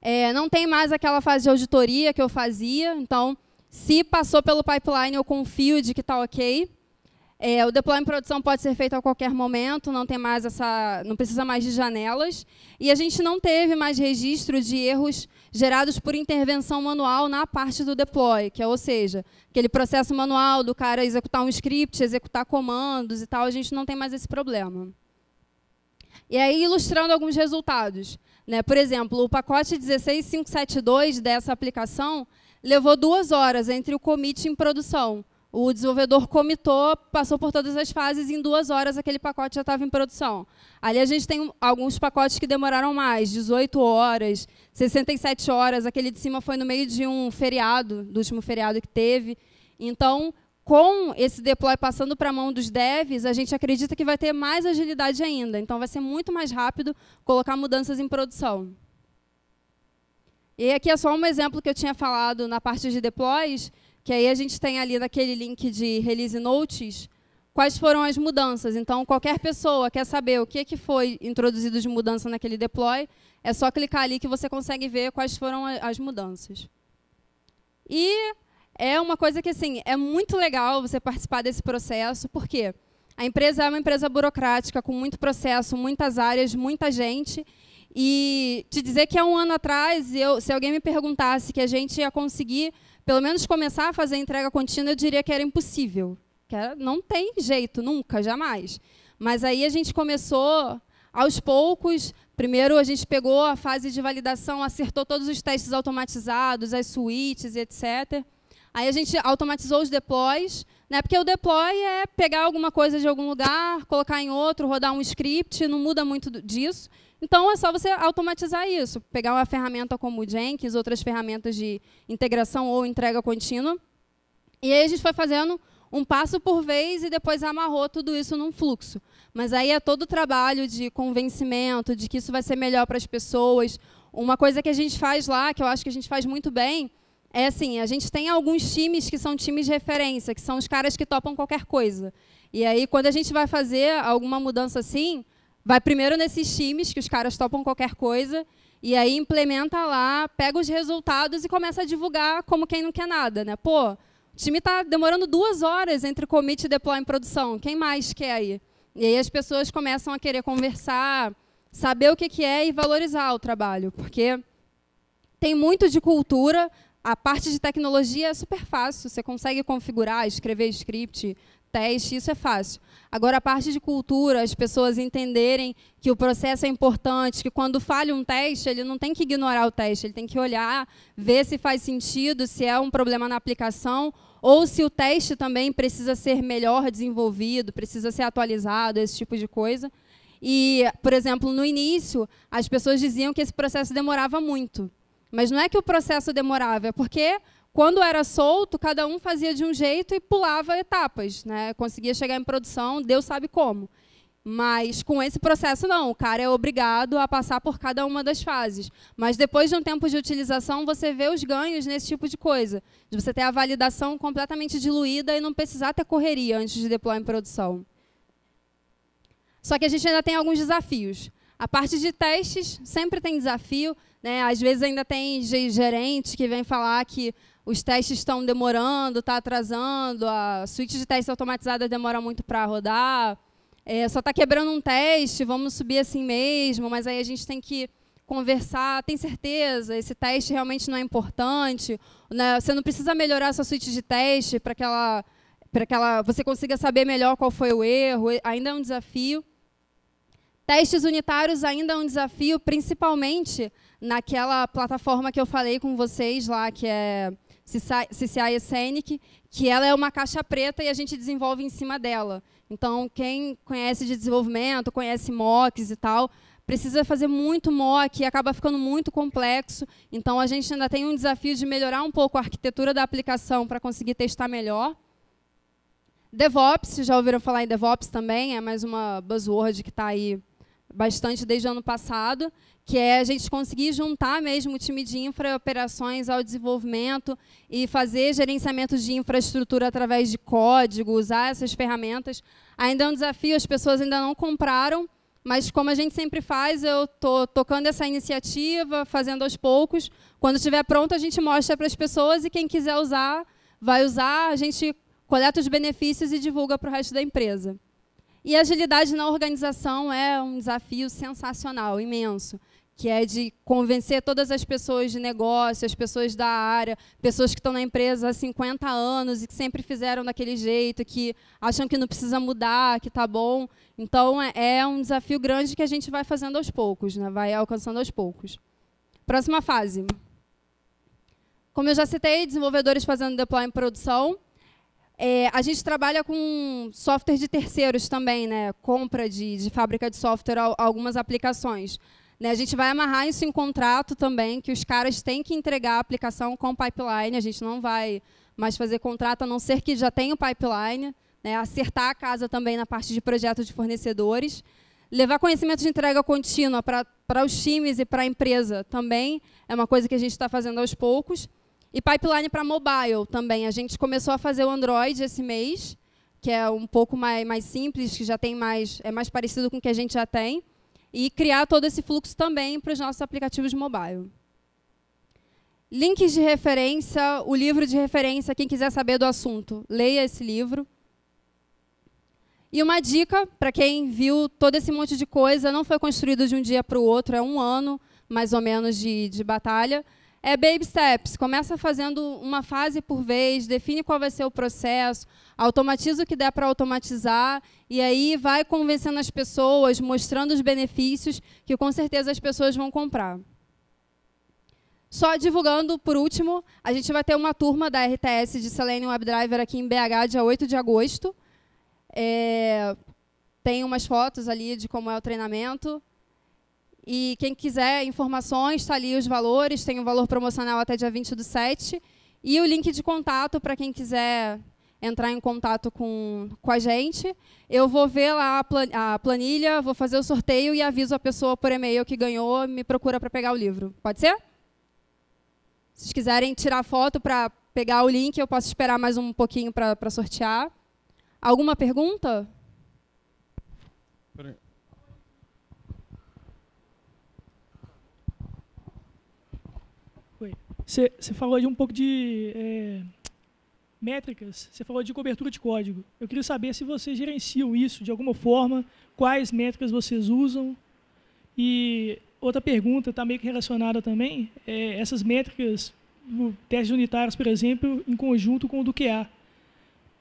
É, não tem mais aquela fase de auditoria que eu fazia, então se passou pelo pipeline, eu confio de que está ok. É, o deploy em produção pode ser feito a qualquer momento, não tem mais essa, não precisa mais de janelas. E a gente não teve mais registro de erros gerados por intervenção manual na parte do deploy, que é, ou seja, aquele processo manual do cara executar um script, executar comandos e tal, a gente não tem mais esse problema. E aí ilustrando alguns resultados, né? Por exemplo, o pacote 16572 dessa aplicação levou duas horas entre o commit e produção. O desenvolvedor comitou, passou por todas as fases, e em duas horas aquele pacote já estava em produção. Ali a gente tem alguns pacotes que demoraram mais, 18 horas, 67 horas, aquele de cima foi no meio de um feriado, do último feriado que teve. Então, com esse deploy passando para a mão dos devs, a gente acredita que vai ter mais agilidade ainda. Então, vai ser muito mais rápido colocar mudanças em produção. E aqui é só um exemplo que eu tinha falado na parte de deploys, que aí a gente tem ali naquele link de release notes quais foram as mudanças. Então, qualquer pessoa quer saber o que, é que foi introduzido de mudança naquele deploy, é só clicar ali que você consegue ver quais foram as mudanças. E é uma coisa que assim é muito legal você participar desse processo, porque a empresa é uma empresa burocrática, com muito processo, muitas áreas, muita gente, e te dizer que há um ano atrás, eu, se alguém me perguntasse que a gente ia conseguir, pelo menos começar a fazer entrega contínua, eu diria que era impossível. Que era, não tem jeito, nunca, jamais. Mas aí a gente começou aos poucos. Primeiro a gente pegou a fase de validação, acertou todos os testes automatizados, as suítes etc. Aí a gente automatizou os deploys, né? Porque o deploy é pegar alguma coisa de algum lugar, colocar em outro, rodar um script, não muda muito disso. Então é só você automatizar isso, pegar uma ferramenta como o Jenkins, outras ferramentas de integração ou entrega contínua. E aí a gente foi fazendo um passo por vez e depois amarrou tudo isso num fluxo. Mas aí é todo o trabalho de convencimento, de que isso vai ser melhor para as pessoas. Uma coisa que a gente faz lá, que eu acho que a gente faz muito bem, é assim, a gente tem alguns times que são times de referência, que são os caras que topam qualquer coisa. E aí, quando a gente vai fazer alguma mudança assim, Vai primeiro nesses times que os caras topam qualquer coisa e aí implementa lá, pega os resultados e começa a divulgar como quem não quer nada, né? Pô, o time está demorando duas horas entre commit e deploy em produção. Quem mais quer aí? E aí as pessoas começam a querer conversar, saber o que, que é e valorizar o trabalho, porque tem muito de cultura. A parte de tecnologia é super fácil. Você consegue configurar, escrever script, teste, isso é fácil. Agora, a parte de cultura, as pessoas entenderem que o processo é importante, que quando falha um teste, ele não tem que ignorar o teste, ele tem que olhar, ver se faz sentido, se é um problema na aplicação, ou se o teste também precisa ser melhor desenvolvido, precisa ser atualizado, esse tipo de coisa. E, por exemplo, no início, as pessoas diziam que esse processo demorava muito. Mas não é que o processo demorava, é porque quando era solto, cada um fazia de um jeito e pulava etapas, né? Conseguia chegar em produção, Deus sabe como. Mas com esse processo não, o cara é obrigado a passar por cada uma das fases. Mas depois de um tempo de utilização, você vê os ganhos nesse tipo de coisa, de você ter a validação completamente diluída e não precisar ter correria antes de deployar em produção. Só que a gente ainda tem alguns desafios. A parte de testes sempre tem desafio, né? Às vezes ainda tem gerente que vem falar que os testes estão demorando, está atrasando, a suíte de testes automatizada demora muito para rodar, é, só está quebrando um teste, vamos subir assim mesmo, mas aí a gente tem que conversar, tem certeza, esse teste realmente não é importante, né? você não precisa melhorar a sua suíte de teste para que ela para que ela, você consiga saber melhor qual foi o erro, ainda é um desafio. Testes unitários ainda é um desafio, principalmente naquela plataforma que eu falei com vocês lá, que é CCI Scenic, que ela é uma caixa preta e a gente desenvolve em cima dela. Então, quem conhece de desenvolvimento, conhece mocks e tal, precisa fazer muito mock e acaba ficando muito complexo. Então, a gente ainda tem um desafio de melhorar um pouco a arquitetura da aplicação para conseguir testar melhor. DevOps, já ouviram falar em DevOps também, é mais uma buzzword que está aí bastante desde o ano passado que é a gente conseguir juntar mesmo o time de infra operações ao desenvolvimento e fazer gerenciamento de infraestrutura através de código, usar essas ferramentas. Ainda é um desafio, as pessoas ainda não compraram, mas como a gente sempre faz, eu estou tocando essa iniciativa, fazendo aos poucos. Quando estiver pronto, a gente mostra para as pessoas e quem quiser usar, vai usar, a gente coleta os benefícios e divulga para o resto da empresa. E agilidade na organização é um desafio sensacional, imenso que é de convencer todas as pessoas de negócio, as pessoas da área, pessoas que estão na empresa há 50 anos e que sempre fizeram daquele jeito, que acham que não precisa mudar, que está bom. Então é, é um desafio grande que a gente vai fazendo aos poucos, né? vai alcançando aos poucos. Próxima fase. Como eu já citei, desenvolvedores fazendo deploy em produção. É, a gente trabalha com software de terceiros também, né? compra de, de fábrica de software, algumas aplicações. Né, a gente vai amarrar isso em contrato também, que os caras têm que entregar a aplicação com pipeline, a gente não vai mais fazer contrato, a não ser que já tenha o pipeline, né, acertar a casa também na parte de projeto de fornecedores, levar conhecimento de entrega contínua para os times e para a empresa também é uma coisa que a gente está fazendo aos poucos. E pipeline para mobile também. A gente começou a fazer o Android esse mês, que é um pouco mais, mais simples, que já tem mais, é mais parecido com o que a gente já tem e criar todo esse fluxo também para os nossos aplicativos mobile. Links de referência, o livro de referência, quem quiser saber do assunto, leia esse livro. E uma dica para quem viu todo esse monte de coisa, não foi construído de um dia para o outro, é um ano mais ou menos de, de batalha é baby steps. Começa fazendo uma fase por vez, define qual vai ser o processo, automatiza o que der para automatizar e aí vai convencendo as pessoas, mostrando os benefícios que com certeza as pessoas vão comprar. Só divulgando, por último, a gente vai ter uma turma da RTS de Selenium WebDriver aqui em BH, dia 8 de agosto. É, tem umas fotos ali de como é o treinamento. E quem quiser informações, está ali os valores, tem um valor promocional até dia 20 do 7. E o link de contato para quem quiser entrar em contato com, com a gente. Eu vou ver lá a planilha, vou fazer o sorteio e aviso a pessoa por e-mail que ganhou, me procura para pegar o livro. Pode ser? Se vocês quiserem tirar foto para pegar o link, eu posso esperar mais um pouquinho para sortear. Alguma pergunta? Não. Você falou aí um pouco de é, métricas, você falou de cobertura de código. Eu queria saber se vocês gerenciam isso de alguma forma, quais métricas vocês usam. E outra pergunta, está meio que relacionada também, é, essas métricas, testes unitários, por exemplo, em conjunto com o do QA.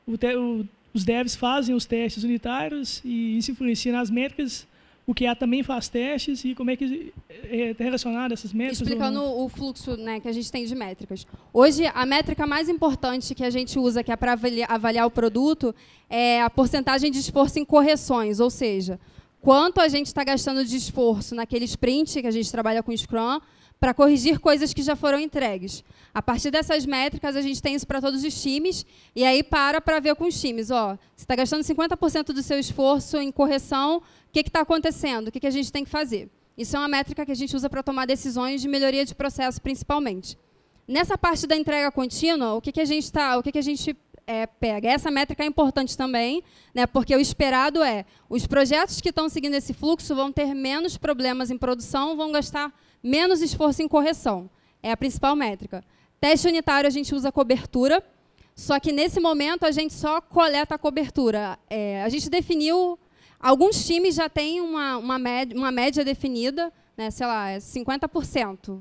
O te, o, os devs fazem os testes unitários e isso influencia nas métricas o que há também faz testes e como é que é relacionado essas métricas? Explicando o fluxo né, que a gente tem de métricas. Hoje, a métrica mais importante que a gente usa, que é para avaliar o produto, é a porcentagem de esforço em correções, ou seja, quanto a gente está gastando de esforço naquele sprint que a gente trabalha com Scrum para corrigir coisas que já foram entregues. A partir dessas métricas, a gente tem isso para todos os times, e aí para para ver com os times. Ó, você está gastando 50% do seu esforço em correção, o que está acontecendo? O que, que a gente tem que fazer? Isso é uma métrica que a gente usa para tomar decisões de melhoria de processo, principalmente. Nessa parte da entrega contínua, o que, que a gente está, o que, que a gente é, pega. Essa métrica é importante também, né, porque o esperado é os projetos que estão seguindo esse fluxo vão ter menos problemas em produção, vão gastar Menos esforço em correção. É a principal métrica. Teste unitário, a gente usa cobertura. Só que, nesse momento, a gente só coleta a cobertura. É, a gente definiu... Alguns times já têm uma, uma, média, uma média definida, né, sei lá, 50%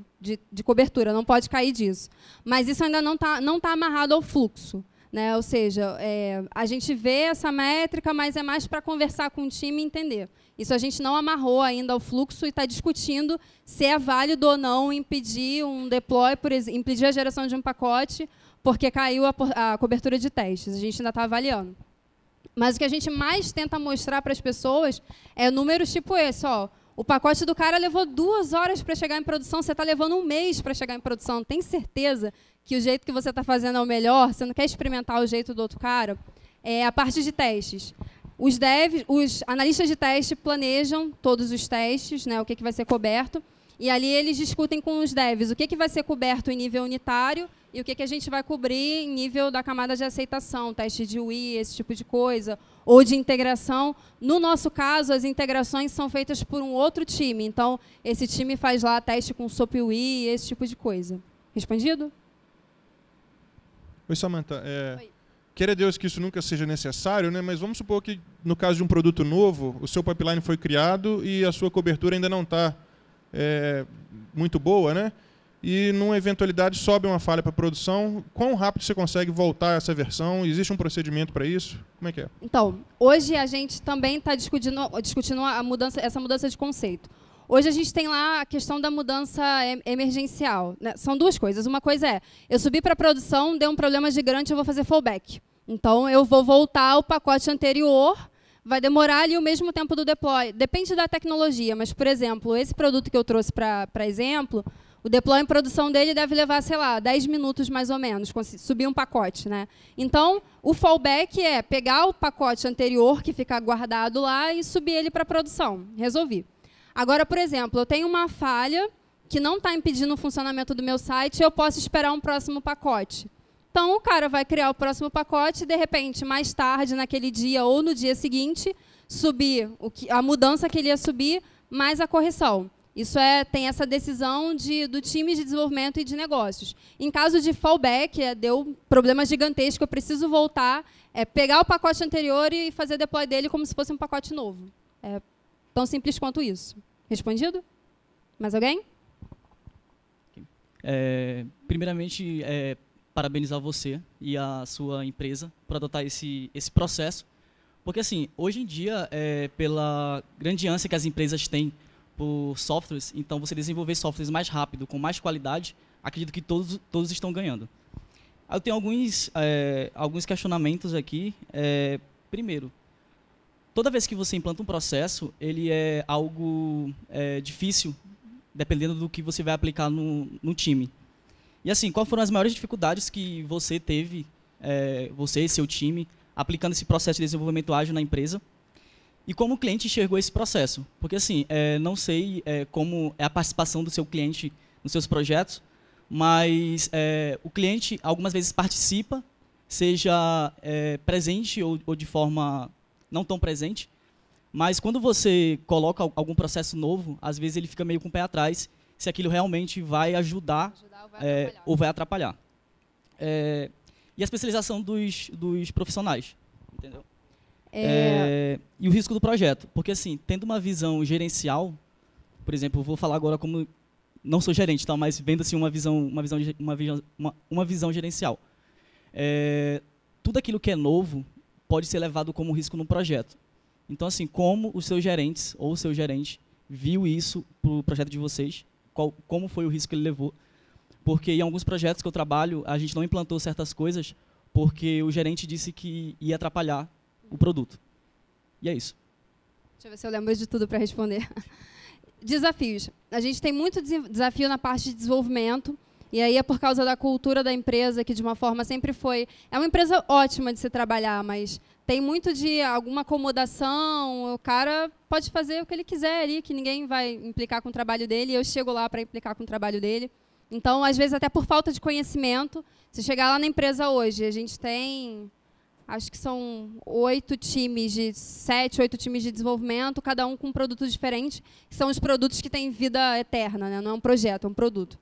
é de, de cobertura, não pode cair disso. Mas isso ainda não está não tá amarrado ao fluxo. Né? Ou seja, é, a gente vê essa métrica, mas é mais para conversar com o time e entender. Isso a gente não amarrou ainda ao fluxo e está discutindo se é válido ou não impedir um deploy, por impedir a geração de um pacote, porque caiu a, a cobertura de testes. A gente ainda está avaliando. Mas o que a gente mais tenta mostrar para as pessoas é números tipo esse, ó. O pacote do cara levou duas horas para chegar em produção, você está levando um mês para chegar em produção. Tem certeza que o jeito que você está fazendo é o melhor, você não quer experimentar o jeito do outro cara, é a parte de testes. Os, devs, os analistas de teste planejam todos os testes, né, o que, que vai ser coberto, e ali eles discutem com os devs o que, que vai ser coberto em nível unitário e o que, que a gente vai cobrir em nível da camada de aceitação, teste de UI, esse tipo de coisa, ou de integração. No nosso caso, as integrações são feitas por um outro time. Então, esse time faz lá teste com SOAP UI, esse tipo de coisa. Respondido? Oi, Samantha. É... Oi. Queira Deus que isso nunca seja necessário, né? mas vamos supor que, no caso de um produto novo, o seu pipeline foi criado e a sua cobertura ainda não está é, muito boa, né? E numa eventualidade sobe uma falha para produção, quão rápido você consegue voltar essa versão? Existe um procedimento para isso? Como é que é? Então, hoje a gente também está discutindo, discutindo a mudança, essa mudança de conceito. Hoje a gente tem lá a questão da mudança emergencial. Né? São duas coisas. Uma coisa é, eu subi para a produção, deu um problema gigante, eu vou fazer fallback. Então, eu vou voltar ao pacote anterior, vai demorar ali o mesmo tempo do deploy. Depende da tecnologia, mas, por exemplo, esse produto que eu trouxe para exemplo, o deploy em produção dele deve levar, sei lá, 10 minutos mais ou menos, subir um pacote. Né? Então, o fallback é pegar o pacote anterior que fica guardado lá e subir ele para produção. Resolvi. Agora, por exemplo, eu tenho uma falha que não está impedindo o funcionamento do meu site, eu posso esperar um próximo pacote. Então, o cara vai criar o próximo pacote e, de repente, mais tarde, naquele dia ou no dia seguinte, subir o que, a mudança que ele ia subir, mais a correção. Isso é, tem essa decisão de, do time de desenvolvimento e de negócios. Em caso de fallback, é, deu problema gigantesco, eu preciso voltar, é, pegar o pacote anterior e fazer deploy dele como se fosse um pacote novo. É, Tão simples quanto isso. Respondido? Mais alguém? É, primeiramente, é, parabenizar você e a sua empresa por adotar esse, esse processo. Porque, assim, hoje em dia, é, pela grande ânsia que as empresas têm por softwares, então você desenvolver softwares mais rápido, com mais qualidade, acredito que todos, todos estão ganhando. Eu tenho alguns, é, alguns questionamentos aqui. É, primeiro, toda vez que você implanta um processo, ele é algo é, difícil, dependendo do que você vai aplicar no, no time. E assim, quais foram as maiores dificuldades que você teve, é, você e seu time, aplicando esse processo de desenvolvimento ágil na empresa? E como o cliente enxergou esse processo? Porque assim, é, não sei é, como é a participação do seu cliente nos seus projetos, mas é, o cliente algumas vezes participa, seja é, presente ou, ou de forma não tão presente. Mas quando você coloca algum processo novo, às vezes ele fica meio com o pé atrás se aquilo realmente vai ajudar, ajudar ou vai é, atrapalhar. Ou vai atrapalhar. É, e a especialização dos, dos profissionais, entendeu? É... é e o risco do projeto, porque assim, tendo uma visão gerencial, por exemplo, vou falar agora como não sou gerente, tá, mas vendo assim uma visão, uma visão, uma visão, uma, uma visão gerencial. É, tudo aquilo que é novo pode ser levado como risco no projeto. Então, assim, como os seus gerentes ou o seu gerente viu isso para o projeto de vocês, qual, como foi o risco que ele levou. Porque em alguns projetos que eu trabalho, a gente não implantou certas coisas porque o gerente disse que ia atrapalhar o produto. E é isso. Deixa eu ver se eu lembro de tudo para responder. Desafios. A gente tem muito desafio na parte de desenvolvimento, e aí é por causa da cultura da empresa, que de uma forma sempre foi. É uma empresa ótima de se trabalhar, mas tem muito de alguma acomodação, o cara pode fazer o que ele quiser ali, que ninguém vai implicar com o trabalho dele, e eu chego lá para implicar com o trabalho dele. Então, às vezes, até por falta de conhecimento, se chegar lá na empresa hoje, a gente tem, acho que são oito times de sete, oito times de desenvolvimento, cada um com um produto diferente, que são os produtos que têm vida eterna, né? não é um projeto, é um produto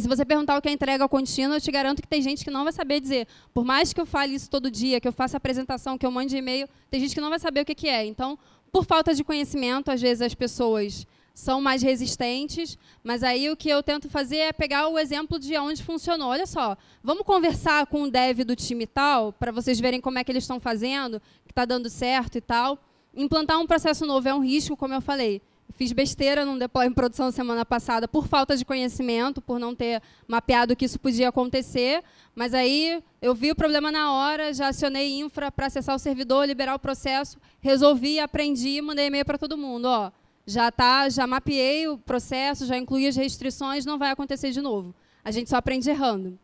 se você perguntar o que é entrega contínua, eu te garanto que tem gente que não vai saber dizer. Por mais que eu fale isso todo dia, que eu faça apresentação, que eu mande e-mail, tem gente que não vai saber o que, que é. Então, por falta de conhecimento, às vezes as pessoas são mais resistentes, mas aí o que eu tento fazer é pegar o exemplo de onde funcionou. Olha só, vamos conversar com o dev do time tal, para vocês verem como é que eles estão fazendo, que está dando certo e tal. Implantar um processo novo é um risco, como eu falei. Fiz besteira num deploy em produção semana passada por falta de conhecimento, por não ter mapeado que isso podia acontecer. Mas aí eu vi o problema na hora, já acionei infra para acessar o servidor, liberar o processo, resolvi, aprendi e mandei e-mail para todo mundo. Ó, já tá, já mapeei o processo, já incluí as restrições, não vai acontecer de novo. A gente só aprende errando.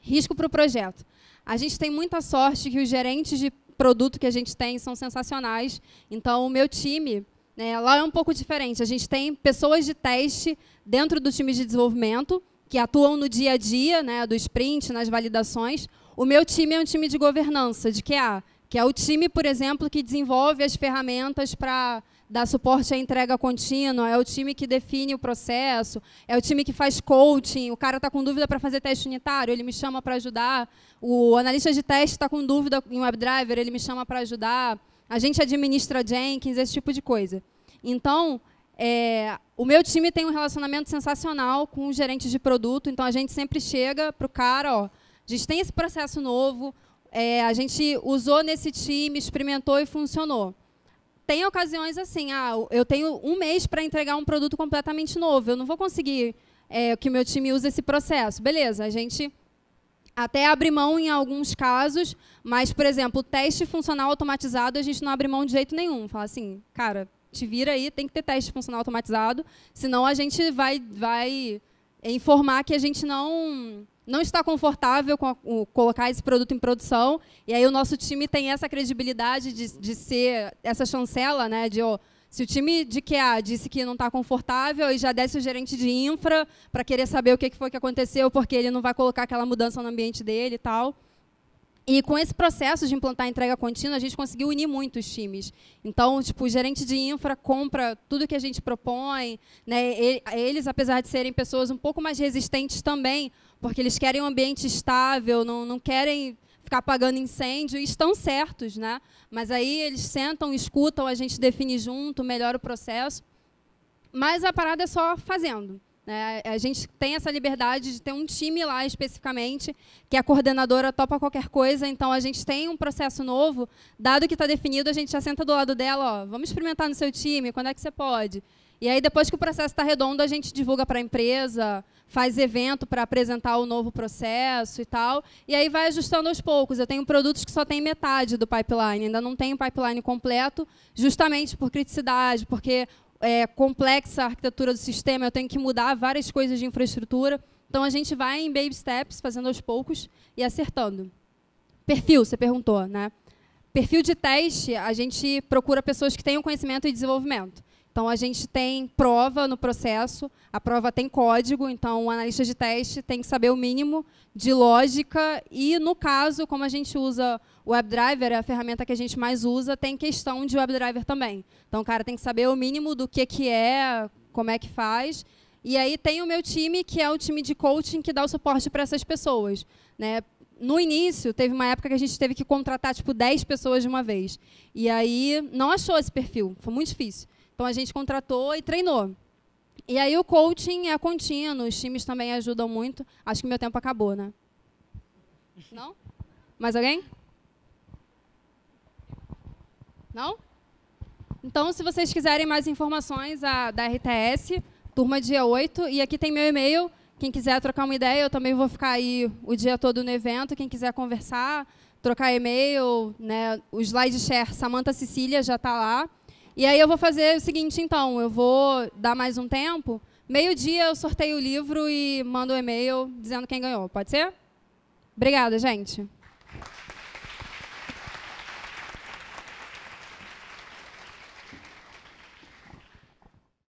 Risco para o projeto. A gente tem muita sorte que os gerentes de produto que a gente tem são sensacionais. Então, o meu time né? Lá é um pouco diferente. A gente tem pessoas de teste dentro do time de desenvolvimento que atuam no dia a dia, né, do sprint, nas validações. O meu time é um time de governança, de QA, que é o time, por exemplo, que desenvolve as ferramentas para dar suporte à entrega contínua, é o time que define o processo, é o time que faz coaching, o cara está com dúvida para fazer teste unitário, ele me chama para ajudar, o analista de teste está com dúvida em WebDriver, ele me chama para ajudar, a gente administra Jenkins, esse tipo de coisa. Então, é, o meu time tem um relacionamento sensacional com os gerentes de produto, então a gente sempre chega para o cara, ó, a gente tem esse processo novo, é, a gente usou nesse time, experimentou e funcionou. Tem ocasiões assim, ah, eu tenho um mês para entregar um produto completamente novo, eu não vou conseguir é, que o meu time use esse processo. Beleza, a gente até abre mão em alguns casos, mas, por exemplo, teste funcional automatizado a gente não abre mão de jeito nenhum. Fala assim, cara, te vira aí, tem que ter teste funcional automatizado, senão a gente vai, vai informar que a gente não, não está confortável com, a, colocar esse produto em produção, e aí o nosso time tem essa credibilidade de, de ser essa chancela, né, de, oh, se o time de QA disse que não está confortável e já desce o gerente de infra para querer saber o que foi que aconteceu, porque ele não vai colocar aquela mudança no ambiente dele e tal. E com esse processo de implantar a entrega contínua, a gente conseguiu unir muito os times. Então, tipo, o gerente de infra compra tudo que a gente propõe. Né? Eles, apesar de serem pessoas um pouco mais resistentes também, porque eles querem um ambiente estável, não, não querem ficar apagando incêndio, e estão certos, né? Mas aí eles sentam, escutam, a gente define junto, melhora o processo. Mas a parada é só fazendo. Né? A gente tem essa liberdade de ter um time lá especificamente, que a é coordenadora topa qualquer coisa, então a gente tem um processo novo, dado que está definido, a gente já senta do lado dela, ó, vamos experimentar no seu time, quando é que você pode? E aí, depois que o processo está redondo, a gente divulga para a empresa, faz evento para apresentar o novo processo e tal. E aí vai ajustando aos poucos. Eu tenho produtos que só tem metade do pipeline, ainda não tem o pipeline completo, justamente por criticidade, porque é complexa a arquitetura do sistema, eu tenho que mudar várias coisas de infraestrutura. Então a gente vai em baby steps, fazendo aos poucos e acertando. Perfil, você perguntou, né? Perfil de teste, a gente procura pessoas que tenham conhecimento e desenvolvimento. Então, a gente tem prova no processo, a prova tem código, então o analista de teste tem que saber o mínimo de lógica e, no caso, como a gente usa o WebDriver, é a ferramenta que a gente mais usa, tem questão de WebDriver também. Então, o cara tem que saber o mínimo do que, que é, como é que faz. E aí tem o meu time, que é o time de coaching que dá o suporte para essas pessoas. Né? no início, teve uma época que a gente teve que contratar tipo 10 pessoas de uma vez. E aí não achou esse perfil, foi muito difícil. Então a gente contratou e treinou. E aí o coaching é contínuo, os times também ajudam muito. Acho que meu tempo acabou, né? Não? Mais alguém? Não? Então, se vocês quiserem mais informações a, da RTS, turma dia 8, e aqui tem meu e-mail. Quem quiser trocar uma ideia, eu também vou ficar aí o dia todo no evento. Quem quiser conversar, trocar e-mail, né, o slideshare Samanta Cecília já está lá. E aí eu vou fazer o seguinte, então, eu vou dar mais um tempo. Meio-dia eu sorteio o livro e mando o um e-mail dizendo quem ganhou. Pode ser? Obrigada, gente.